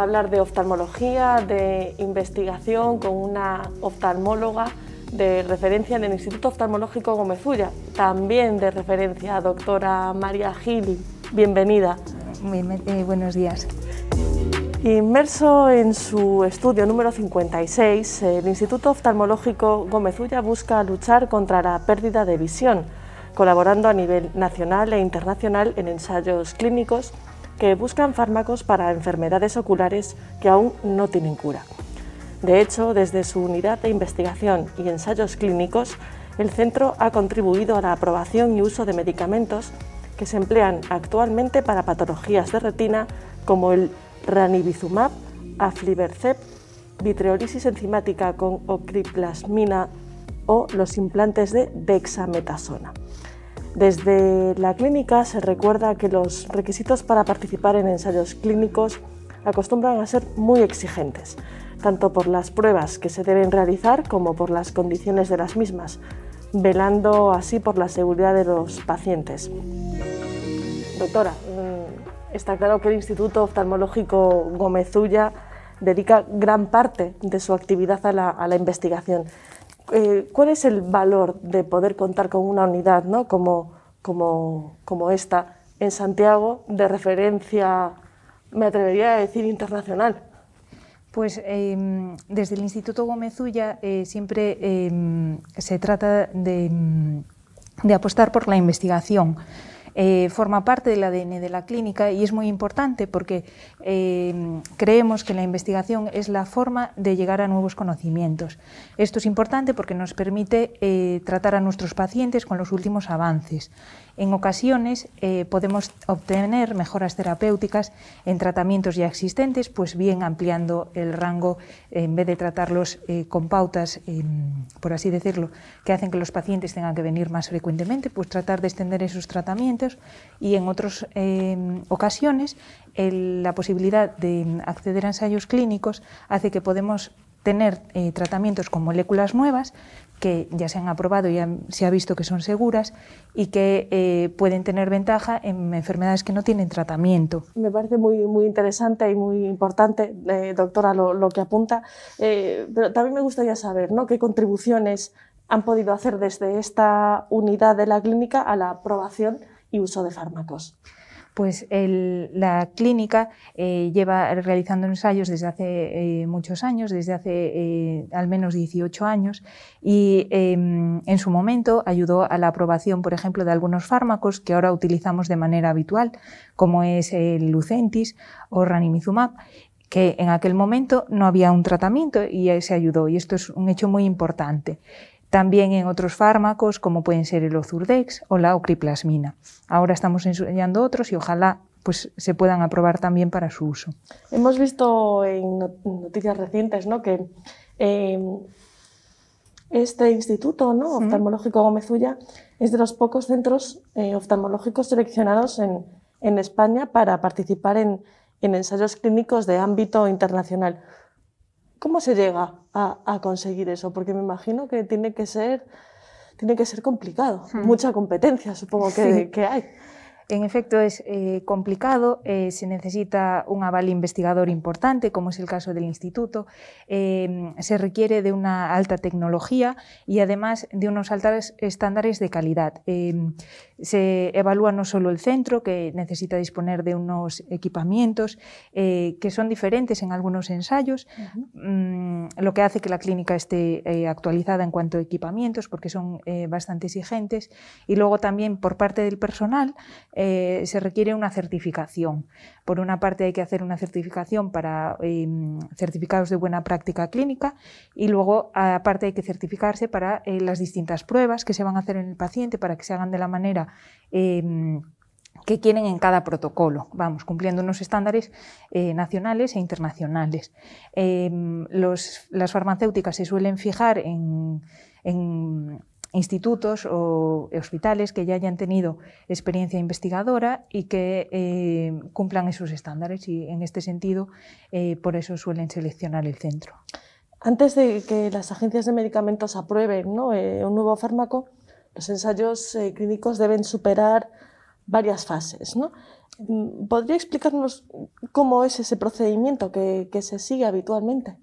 hablar de oftalmología, de investigación con una oftalmóloga de referencia en el Instituto Oftalmológico Ulla, también de referencia, doctora María Gili. Bienvenida. buenos días. Inmerso en su estudio número 56, el Instituto Oftalmológico Ulla busca luchar contra la pérdida de visión, colaborando a nivel nacional e internacional en ensayos clínicos que buscan fármacos para enfermedades oculares que aún no tienen cura. De hecho, desde su unidad de investigación y ensayos clínicos, el centro ha contribuido a la aprobación y uso de medicamentos que se emplean actualmente para patologías de retina como el ranibizumab, aflibercept, vitreolisis enzimática con ocriplasmina o los implantes de dexametasona. Desde la clínica se recuerda que los requisitos para participar en ensayos clínicos acostumbran a ser muy exigentes, tanto por las pruebas que se deben realizar como por las condiciones de las mismas, velando así por la seguridad de los pacientes. Doctora, mm, está claro que el Instituto Oftalmológico Gómez dedica gran parte de su actividad a la investigación. Eh, ¿cuál es el valor de poder contar con una unidad como, esta en Santiago de referencia, me atrevería a decir, internacional? Pues em, desde el Instituto Gómezulla eh, siempre em, se trata em, de, apostar por la investigación. Eh, forma parte del ADN de la clínica y es muy importante porque eh, creemos que la investigación es la forma de llegar a nuevos conocimientos. Esto es importante porque nos permite eh, tratar a nuestros pacientes con los últimos avances. En ocasiones eh, podemos obtener mejoras terapéuticas en tratamientos ya existentes, pues bien ampliando el rango, eh, en vez de tratarlos eh, con pautas, em, por así decirlo, que hacen que los pacientes tengan que venir más frecuentemente, pues tratar de extender esos tratamientos y en otras em, ocasiones la posibilidad de em, acceder a ensayos clínicos hace que podemos tener eh, tratamientos con moléculas nuevas que ya se han aprobado, y se ha visto que son seguras y que eh, pueden tener ventaja en enfermedades que no tienen tratamiento. Me parece muy, muy interesante y muy importante, eh, doctora, lo, que apunta, pero también me gustaría saber qué contribuciones han podido hacer desde esta unidad de la clínica a la aprobación y uso de fármacos. Pues la clínica eh, lleva realizando ensayos desde hace eh, muchos años, desde hace eh, al menos 18 años, y em, en su momento ayudó a la aprobación, por ejemplo, de algunos fármacos que ahora utilizamos de manera habitual, como es el Lucentis o Ranimizumab, que en aquel momento no había un tratamiento y se ayudó, y esto es un hecho muy importante. También en otros fármacos como pueden ser el Ozurdex o la ocriplasmina. Ahora estamos enseñando otros y ojalá pues, se puedan aprobar también para su uso. Hemos visto en noticias recientes ¿no? que em, este instituto ¿no? oftalmológico Ulla es de los pocos centros eh, oftalmológicos seleccionados en, España para participar en ensayos clínicos de ámbito internacional. ¿Cómo se llega a, conseguir eso? Porque me imagino que tiene que ser, tiene que ser complicado, hmm. mucha competencia supongo que hay. En efecto, es eh, complicado, eh, se necesita un aval investigador importante, como es el caso del instituto, em, se requiere de una alta tecnología y además de unos altos estándares de calidad. Em, se evalúa no solo el centro, que necesita disponer de unos equipamientos eh, que son diferentes en algunos ensayos, mm, lo que hace que la clínica esté actualizada en cuanto a equipamientos, porque son bastante exigentes, y luego también por parte del personal, eh, se requiere una certificación. Por una parte hay que hacer una certificación para em, certificados de buena práctica clínica y luego aparte hay que certificarse para eh, las distintas pruebas que se van a hacer en el paciente para que se hagan de la manera em, que quieren en cada protocolo, vamos, cumpliendo unos estándares eh, nacionales e internacionales. Em, las farmacéuticas se suelen fijar en, institutos o hospitales que ya hayan tenido experiencia investigadora y que eh, cumplan esos estándares y en este sentido eh, por eso suelen seleccionar el centro. Antes de que las agencias de medicamentos aprueben eh, un nuevo fármaco, los ensayos clínicos deben superar varias fases. Mm, ¿Podría explicarnos cómo es ese procedimiento que se sigue habitualmente?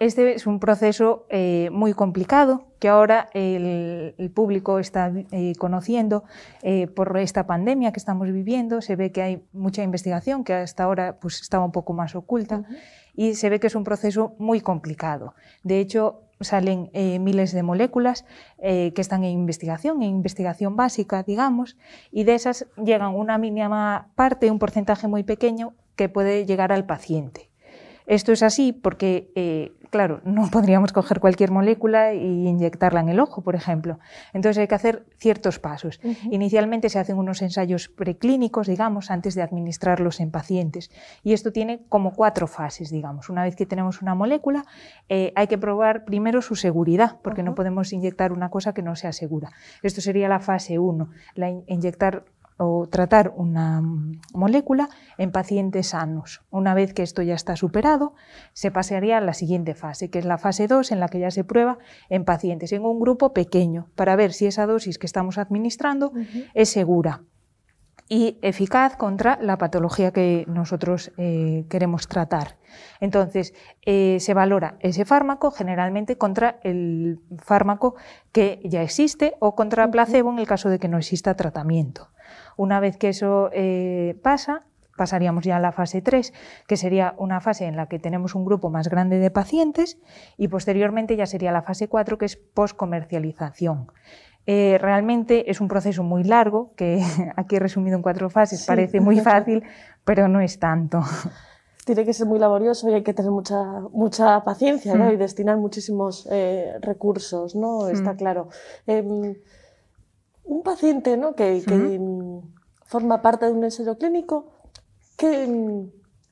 Este es un proceso eh, muy complicado que ahora el, público está eh, conociendo eh, por esta pandemia que estamos viviendo. Se ve que hay mucha investigación que hasta ahora pues, estaba un poco más oculta y se ve que es un proceso muy complicado. De hecho, salen miles de moléculas que están en investigación, en investigación básica, digamos, y de esas llegan una mínima parte, un porcentaje muy pequeño que puede llegar al paciente. Esto es así porque, eh, claro, no podríamos coger cualquier molécula e inyectarla en el ojo, por ejemplo. Entonces hay que hacer ciertos pasos. Inicialmente se hacen unos ensayos preclínicos, digamos, antes de administrarlos en pacientes. Y esto tiene como cuatro fases, digamos. Una vez que tenemos una molécula, eh, hay que probar primero su seguridad, porque no podemos inyectar una cosa que no sea segura. Esto sería la fase 1, la inyectar o tratar una molécula en pacientes sanos. Una vez que esto ya está superado, se pasaría a la siguiente fase, que es la fase 2, en la que ya se prueba en pacientes en un grupo pequeño, para ver si esa dosis que estamos administrando es segura y eficaz contra la patología que nosotros eh, queremos tratar. Entonces, eh, se valora ese fármaco generalmente contra el fármaco que ya existe o contra placebo en el caso de que no exista tratamiento. Una vez que eso eh, pasa, pasaríamos ya a la fase 3, que sería una fase en la que tenemos un grupo más grande de pacientes y posteriormente ya sería la fase 4, que es poscomercialización. Eh, realmente es un proceso muy largo, que aquí resumido en cuatro fases parece muy fácil, pero no es tanto. Tiene que ser muy laborioso y hay que tener mucha, mucha paciencia mm. y destinar muchísimos eh, recursos, ¿no? Está mm. claro. Em, un paciente ¿no? que, mm, forma parte de un ensayo clínico, mm,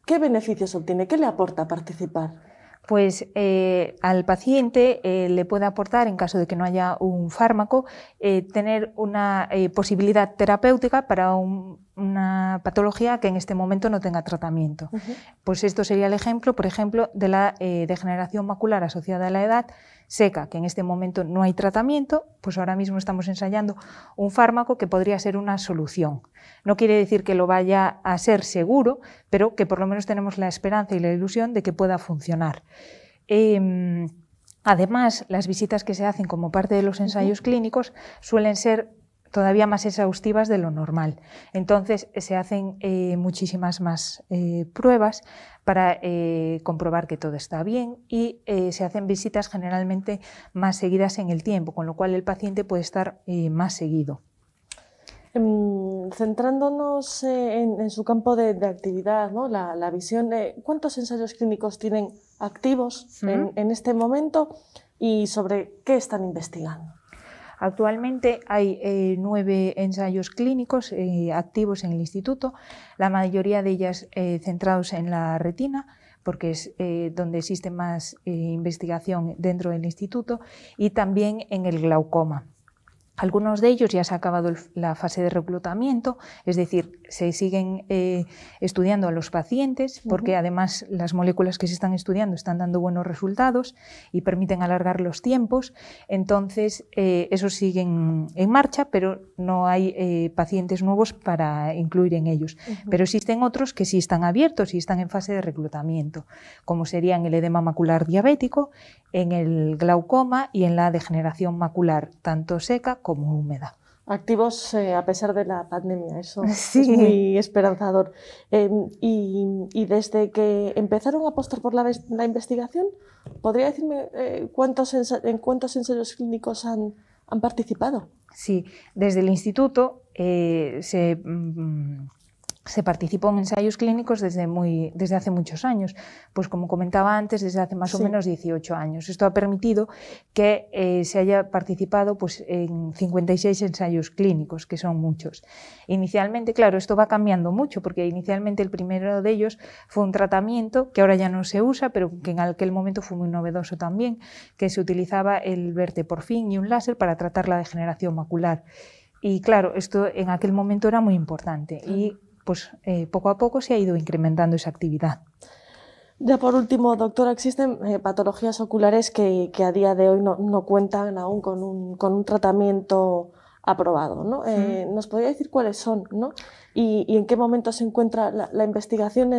¿qué, beneficios obtiene? ¿Qué le aporta participar? Pues eh, al paciente eh, le puede aportar, en caso de que no haya un fármaco, eh, tener una posibilidad terapéutica para un una patología que en este momento no tenga tratamiento. Pues esto sería el ejemplo, por ejemplo, de la eh, degeneración macular asociada a la edad seca, que en este momento no hay tratamiento, pues ahora mismo estamos ensayando un fármaco que podría ser una solución. No quiere decir que lo vaya a ser seguro, pero que por lo menos tenemos la esperanza y la ilusión de que pueda funcionar. Em, además, las visitas que se hacen como parte de los ensayos clínicos suelen ser todavía más exhaustivas de lo normal. Entonces se hacen eh, muchísimas más eh, pruebas para eh, comprobar que todo está bien y se hacen visitas generalmente más seguidas en el tiempo, con lo cual el paciente puede estar más seguido. Mm, centrándonos en, su campo de, actividad, la, visión, ¿cuántos ensayos clínicos tienen activos en este momento y sobre qué están investigando? Actualmente hay eh, nueve ensayos clínicos eh, activos en el instituto, la mayoría de ellas eh, centrados en la retina, porque es donde existe más investigación dentro del instituto, y también en el glaucoma. Algunos de ellos ya se ha acabado la fase de reclutamiento, es decir, se siguen eh, estudiando a los pacientes, porque además las moléculas que se están estudiando están dando buenos resultados y permiten alargar los tiempos. Entonces, esos eh, eso sigue en, marcha, pero no hay eh, pacientes nuevos para incluir en ellos. Pero existen otros que sí están abiertos y están en fase de reclutamiento, como serían el edema macular diabético, en el glaucoma y en la degeneración macular, tanto seca como húmeda. Activos eh, a pesar de la pandemia, eso es muy esperanzador. Em, y, desde que empezaron a apostar por la, investigación, ¿podría decirme eh, cuántos en cuántos ensayos clínicos han, participado? Sí, desde el instituto eh, se mm, se participó en ensayos clínicos desde, muy, desde hace muchos años, pues como comentaba antes, desde hace más o menos 18 años. Esto ha permitido que eh, se haya participado pues, en 56 ensayos clínicos, que son muchos. Inicialmente, claro, esto va cambiando mucho, porque inicialmente el primero de ellos fue un tratamiento que ahora ya no se usa, pero que en aquel momento fue muy novedoso también, que se utilizaba el verte por fin y un láser para tratar la degeneración macular. Y claro, esto en aquel momento era muy importante. Y pues eh, poco a poco se ha ido incrementando esa actividad. Ya por último, doctora, existen eh, patologías oculares que, a día de hoy no, cuentan aún con un, tratamiento aprobado. Eh, ¿Nos podría decir cuáles son ¿no? y, en qué momento se encuentra la, investigación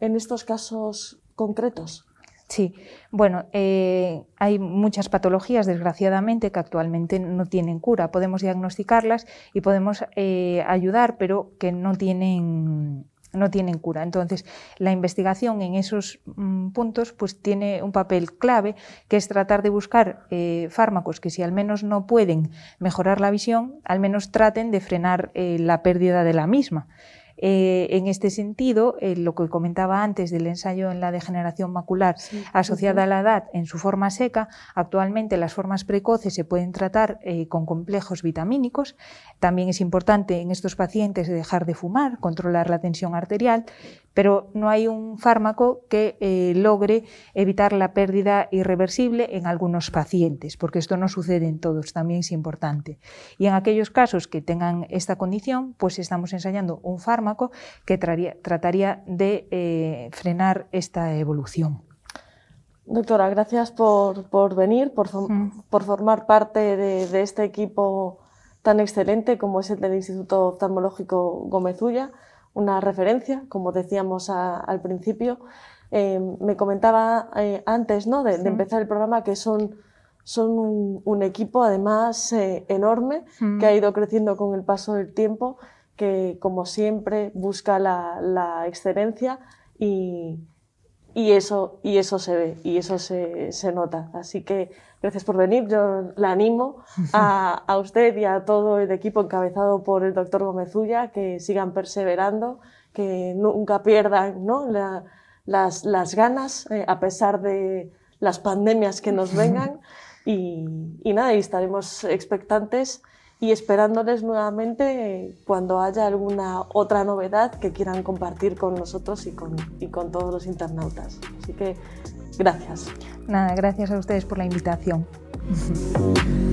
en estos casos concretos? Sí, bueno, eh, hay muchas patologías, desgraciadamente, que actualmente no tienen cura. Podemos diagnosticarlas y podemos eh, ayudar, pero que no tienen no tienen cura. Entonces, la investigación en esos mm, puntos pues, tiene un papel clave, que es tratar de buscar eh, fármacos que si al menos no pueden mejorar la visión, al menos traten de frenar la pérdida de la misma. Eh, en este sentido, eh, lo que comentaba antes del ensayo en la degeneración macular asociada a la edad en su forma seca, actualmente las formas precoces se pueden tratar eh, con complejos vitamínicos. También es importante en estos pacientes dejar de fumar, controlar la tensión arterial, pero no hay un fármaco que eh, logre evitar la pérdida irreversible en algunos pacientes, porque esto no sucede en todos, también es importante. Y en aquellos casos que tengan esta condición, pues estamos ensayando un fármaco que trataría de eh, frenar esta evolución. Doctora, gracias por, venir, mm. por, formar parte de, este equipo tan excelente como es el del Instituto Oftalmológico Gómez Ulla una referencia, como decíamos al principio. Em, me comentaba eh, antes ¿no? de, empezar el programa que son, son un, equipo además eh, enorme que mm. ha ido creciendo con el paso del tiempo, que como siempre busca la, excelencia y, eso, y eso se ve y eso se, se nota. Así que Gracias por venir. Yo la animo a, a usted y a todo el equipo encabezado por el doctor Gómez que sigan perseverando, que nunca pierdan ¿no? las, las, ganas eh, a pesar de las pandemias que nos vengan. Y, y nada, y estaremos expectantes y esperándoles nuevamente cuando haya alguna otra novedad que quieran compartir con nosotros y con, y con todos los internautas. Así que Gracias. Nada, gracias a ustedes por la invitación.